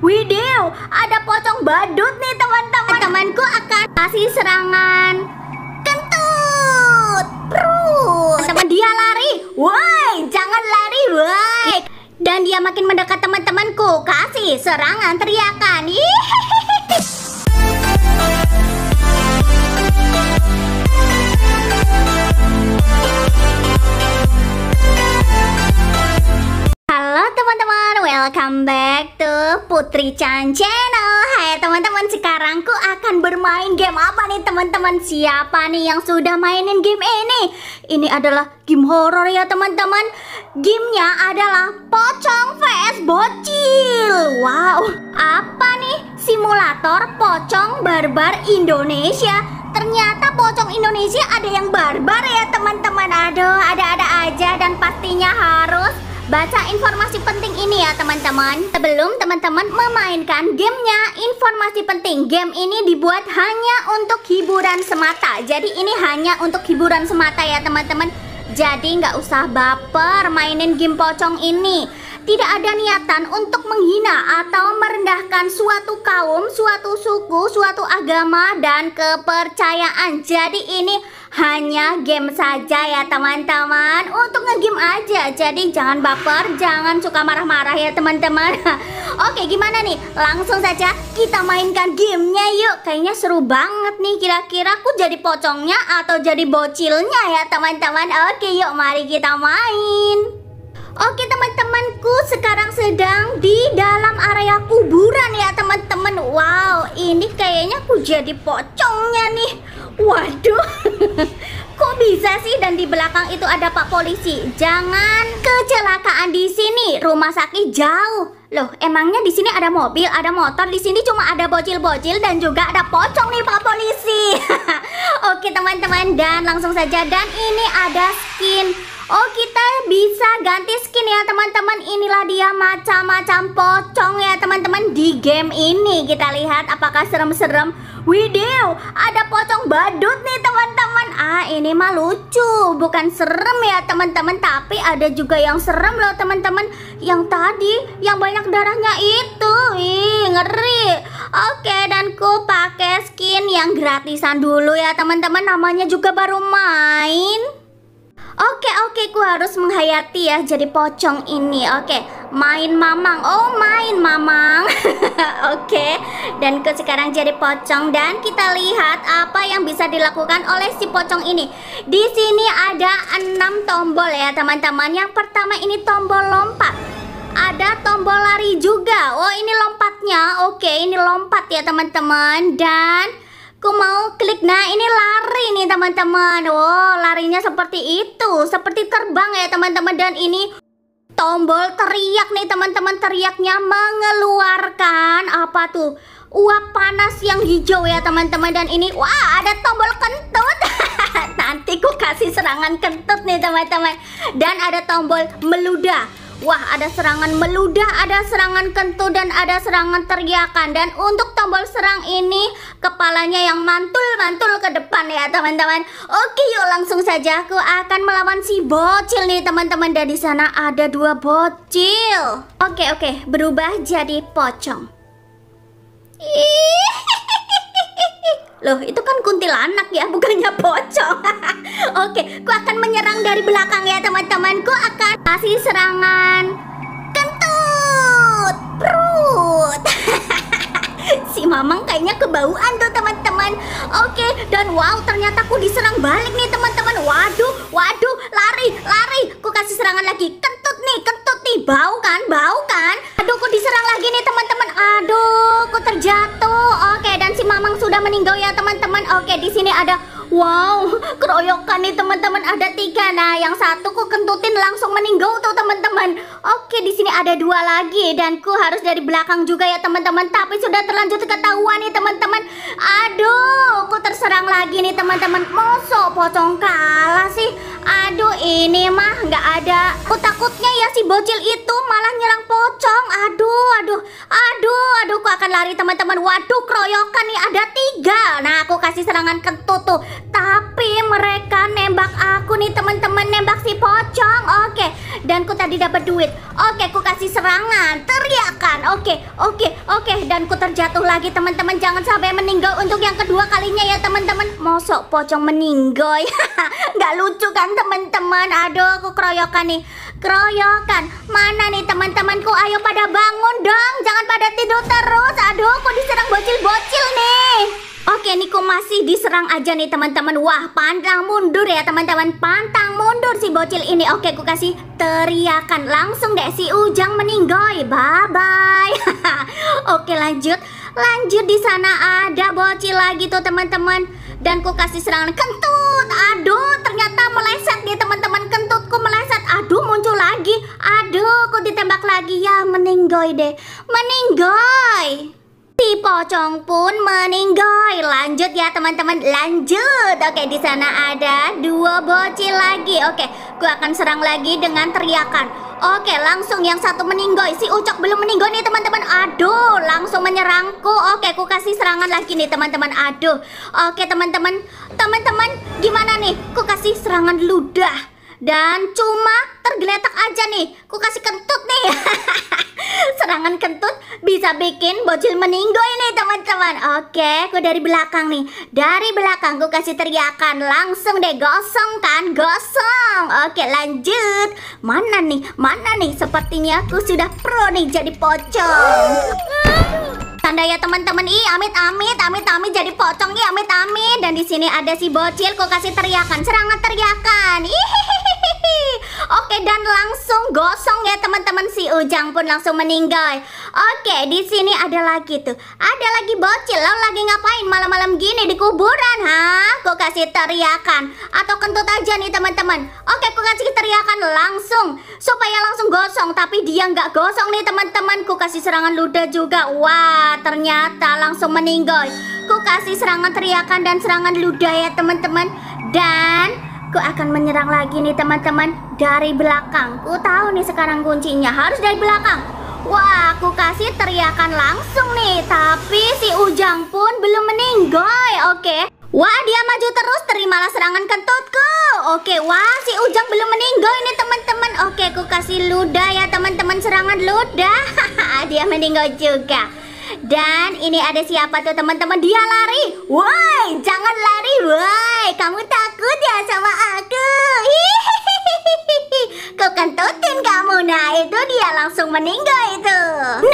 Widih, ada pocong badut nih teman-teman. Eh, temanku akan kasih serangan kentut. Perut. Teman dia lari. Woi, jangan lari, woi. Dan dia makin mendekat teman-temanku. Kasih serangan teriakan. Hihihi. Putri Chan Channel Hai teman-teman, sekarang ku akan bermain game apa nih teman-teman? Siapa nih yang sudah mainin game ini? Ini adalah game horror ya teman-teman Gamenya adalah Pocong vs Bocil Wow, apa nih? Simulator Pocong Barbar Indonesia Ternyata Pocong Indonesia ada yang barbar ya teman-teman Aduh, ada-ada aja dan pastinya harus Baca informasi penting ini ya teman-teman Sebelum teman-teman memainkan gamenya Informasi penting Game ini dibuat hanya untuk hiburan semata Jadi ini hanya untuk hiburan semata ya teman-teman Jadi nggak usah baper mainin game pocong ini tidak ada niatan untuk menghina atau merendahkan suatu kaum, suatu suku, suatu agama dan kepercayaan. Jadi ini hanya game saja ya teman-teman untuk ngegame aja. Jadi jangan baper, jangan suka marah-marah ya teman-teman. Oke, gimana nih? Langsung saja kita mainkan gamenya yuk. Kayaknya seru banget nih. Kira-kira aku jadi pocongnya atau jadi bocilnya ya teman-teman. Oke, yuk mari kita main. Oke teman-temanku sekarang sedang di dalam area kuburan ya teman-teman Wow ini kayaknya aku jadi pocongnya nih Waduh Kok bisa sih dan di belakang itu ada pak polisi Jangan kecelakaan di sini rumah sakit jauh Loh, emangnya di sini ada mobil, ada motor, di sini cuma ada bocil-bocil dan juga ada pocong nih Pak Polisi. Oke, teman-teman dan langsung saja dan ini ada skin Oh kita bisa ganti skin ya teman-teman Inilah dia macam-macam pocong ya teman-teman Di game ini kita lihat apakah serem-serem Widew ada pocong badut nih teman-teman Ah ini mah lucu Bukan serem ya teman-teman Tapi ada juga yang serem loh teman-teman Yang tadi yang banyak darahnya itu Ih ngeri Oke dan ku pakai skin yang gratisan dulu ya teman-teman Namanya juga baru main Oke oke ku harus menghayati ya jadi pocong ini Oke main mamang Oh main mamang Oke dan ke sekarang jadi pocong Dan kita lihat apa yang bisa dilakukan oleh si pocong ini Di sini ada 6 tombol ya teman-teman Yang pertama ini tombol lompat ada tombol lari juga Oh ini lompatnya Oke ini lompat ya teman-teman Dan Aku mau klik. Nah, ini lari nih teman-teman. Oh, larinya seperti itu, seperti terbang ya teman-teman dan ini tombol teriak nih teman-teman teriaknya mengeluarkan apa tuh uap panas yang hijau ya teman-teman dan ini wah ada tombol kentut nanti ku kasih serangan kentut nih teman-teman dan ada tombol meludah Wah, ada serangan meludah, ada serangan kentut dan ada serangan teriakan. Dan untuk tombol serang ini kepalanya yang mantul-mantul ke depan ya, teman-teman. Oke, yuk langsung saja aku akan melawan si bocil nih, teman-teman. Dan di sana ada dua bocil. Oke, oke, berubah jadi pocong. Ih. Loh, itu kan kuntilanak ya, bukannya pocong. Oke, okay, aku akan menyerang dari belakang ya, teman-teman. akan kasih serangan kentut perut si mamang kayaknya kebauan tuh teman-teman oke dan wow ternyata aku diserang balik nih teman-teman waduh waduh lari lari aku kasih serangan lagi kentut nih kentut nih bau kan bau kan aduh aku diserang lagi nih teman-teman aduh aku terjatuh oke dan si mamang sudah meninggal ya teman-teman oke di sini ada Wow, keroyokan nih teman-teman ada tiga. Nah, yang satu ku kentutin langsung meninggal tuh teman-teman. Oke, di sini ada dua lagi dan ku harus dari belakang juga ya teman-teman. Tapi sudah terlanjut ketahuan nih teman-teman. Aduh, ku terserang lagi nih teman-teman. Mosok pocong kalah sih ini mah nggak ada. Aku takutnya ya si bocil itu malah nyerang pocong. Aduh, aduh, aduh, aduh. Aku akan lari teman-teman. Waduh, kroyokan nih ada tiga. Nah, aku kasih serangan kentut tuh. Tapi mereka nembak aku nih teman-teman nembak si pocong. Oke, dan ku tadi dapat duit. Oke, ku kasih serangan, teriakan. Oke, oke, oke. Dan ku terjatuh lagi teman-teman. Jangan sampai meninggal untuk yang kedua kalinya ya teman-teman. Mosok pocong meninggoy. nggak lucu kan teman-teman aduh aku keroyokan nih keroyokan mana nih teman-temanku ayo pada bangun dong jangan pada tidur terus aduh aku diserang bocil-bocil nih Oke Niko masih diserang aja nih teman-teman Wah pantang mundur ya teman-teman Pantang mundur si bocil ini Oke aku kasih teriakan Langsung deh si Ujang meninggoy Bye bye Oke lanjut Lanjut di sana ada bocil lagi tuh teman-teman dan ku kasih serangan kentut aduh ternyata meleset nih teman-teman kentutku meleset aduh muncul lagi aduh ku ditembak lagi ya meninggoy deh meninggoy si pocong pun meninggoy lanjut ya teman-teman lanjut oke di sana ada dua bocil lagi oke ku akan serang lagi dengan teriakan Oke, langsung yang satu meninggoy. Si Ucok belum meninggoy nih, teman-teman. Aduh, langsung menyerangku. Oke, aku kasih serangan lagi nih, teman-teman. Aduh. Oke, teman-teman. Teman-teman, gimana nih? Ku kasih serangan ludah dan cuma tergeletak aja nih ku kasih kentut nih serangan kentut bisa bikin bocil meninggal ini teman-teman oke ku dari belakang nih dari belakang ku kasih teriakan langsung deh gosong kan gosong oke lanjut mana nih mana nih sepertinya aku sudah pro nih jadi pocong tanda ya teman-teman i amit amit amit amit jadi pocong i amit amit dan di sini ada si bocil kok kasih teriakan serangan teriakan Ihihi. Oke dan langsung gosong ya teman-teman si Ujang pun langsung meninggal. Oke di sini ada lagi tuh, ada lagi bocil lo lagi ngapain malam-malam gini di kuburan, ha? Kau kasih teriakan atau kentut aja nih teman-teman. Oke aku kasih teriakan langsung supaya langsung gosong tapi dia nggak gosong nih teman-teman. Ku kasih serangan luda juga. Wah ternyata langsung meninggal. Ku kasih serangan teriakan dan serangan luda ya teman-teman dan aku akan menyerang lagi nih teman-teman dari belakang. Ku tahu nih sekarang kuncinya harus dari belakang. Wah, aku kasih teriakan langsung nih, tapi si Ujang pun belum meninggal. oke. Wah, dia maju terus, terimalah serangan kentutku. Oke, wah si Ujang belum meninggal nih teman-teman. Oke, ku aku kasih ludah ya teman-teman serangan ludah. dia meninggal juga. Dan ini ada siapa tuh teman-teman Dia lari Woi jangan lari Woi kamu takut ya sama aku Kau kentutin kamu Nah itu dia langsung meninggal itu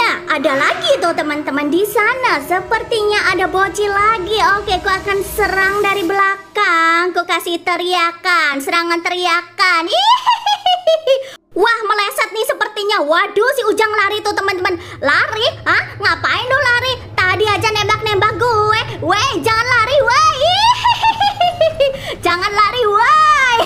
Nah ada lagi tuh teman-teman di sana Sepertinya ada bocil lagi Oke aku akan serang dari belakang Aku kasih teriakan Serangan teriakan Hihihi. Wah meleset nih sepertinya Waduh si Ujang lari tuh teman-teman Lari? Hah? Ngapain lu lari? Tadi aja nembak-nembak gue Weh jangan lari weh Jangan lari weh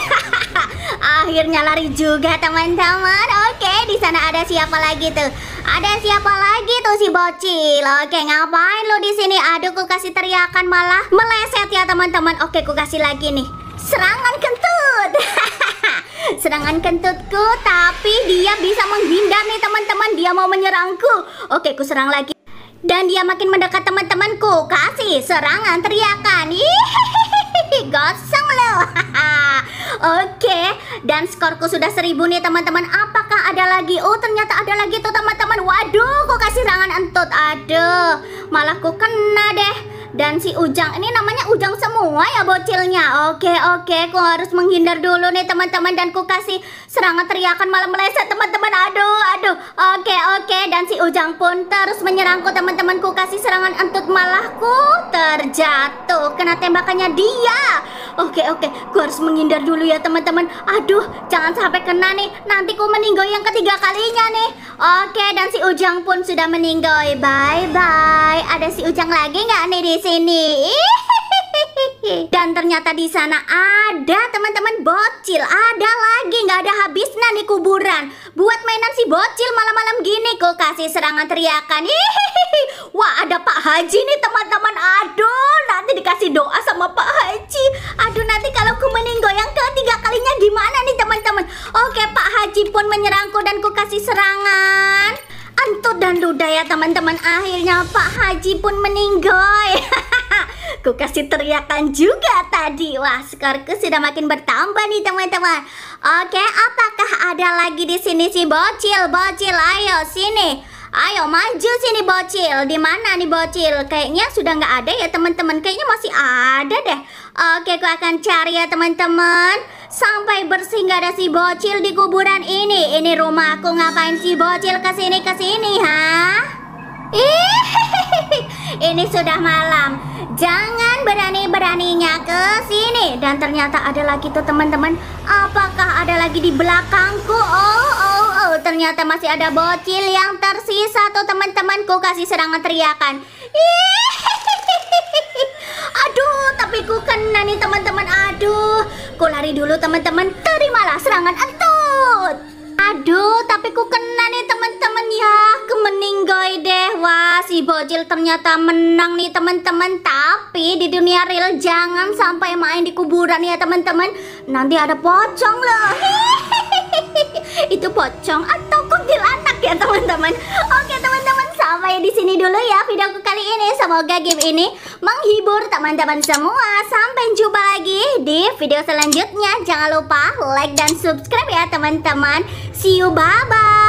Akhirnya lari juga teman-teman Oke di sana ada siapa lagi tuh Ada siapa lagi tuh si bocil Oke ngapain lu di sini? Aduh ku kasih teriakan malah meleset ya teman-teman Oke ku kasih lagi nih Serangan kentut Serangan kentutku, tapi dia bisa menghindar nih teman-teman. Dia mau menyerangku. Oke, ku serang lagi. Dan dia makin mendekat teman-temanku. Kasih serangan teriakan. ih gosong loh. Oke, dan skorku sudah seribu nih teman-teman. Apakah ada lagi? Oh, ternyata ada lagi tuh teman-teman. Waduh, ku kasih serangan entut. Aduh, malah ku kena deh dan si Ujang ini namanya Ujang semua ya bocilnya oke oke ku harus menghindar dulu nih teman-teman dan ku kasih serangan teriakan malam meleset teman-teman aduh aduh oke oke dan si Ujang pun terus menyerangku teman-teman ku kasih serangan entut ku terjatuh kena tembakannya dia oke oke ku harus menghindar dulu ya teman-teman aduh jangan sampai kena nih nanti ku meninggal yang ketiga kalinya nih oke dan si Ujang pun sudah meninggal bye bye ada si Ujang lagi nggak nih di sini sini. Dan ternyata di sana ada teman-teman bocil, ada lagi nggak ada habisnya nih kuburan. Buat mainan si bocil malam-malam gini kok kasih serangan teriakan. Hihihi. Wah ada Pak Haji nih teman-teman. Aduh nanti dikasih doa sama Pak Haji. Aduh nanti kalau ku meninggal yang ketiga kalinya gimana nih teman-teman? Oke Pak Haji pun menyerangku dan ku kasih serangan. Antut dan Luda ya teman-teman Akhirnya Pak Haji pun meninggal. Ku kasih teriakan juga tadi Wah skorku sudah makin bertambah nih teman-teman Oke apakah ada lagi di sini si bocil Bocil ayo sini Ayo maju sini bocil di mana nih bocil Kayaknya sudah nggak ada ya teman-teman Kayaknya masih ada deh Oke aku akan cari ya teman-teman sampai bersih nggak ada si bocil di kuburan ini. Ini rumahku ngapain si bocil kesini kesini, ha? Ih, ini sudah malam. Jangan berani-beraninya ke sini. Dan ternyata ada lagi tuh teman-teman. Apakah ada lagi di belakangku? Oh, oh, oh. Ternyata masih ada bocil yang tersisa tuh teman-temanku kasih serangan teriakan. Ih, aduh, tapi ku kena nih teman-teman. Aduh, Ku lari dulu teman-teman, terimalah serangan entut. Aduh, tapi ku kena nih teman-teman ya. Kemeninggoy deh. Wah, si bocil ternyata menang nih teman-teman. Tapi di dunia real jangan sampai main di kuburan ya teman-teman. Nanti ada pocong loh. Hihihi. Itu pocong atau kuntilanak ya teman-teman. Oke teman-teman sampai di sini dulu ya videoku kali ini. Semoga game ini menghibur teman-teman semua. Sampai jumpa lagi di video selanjutnya. Jangan lupa like dan subscribe ya teman-teman. See you, bye-bye.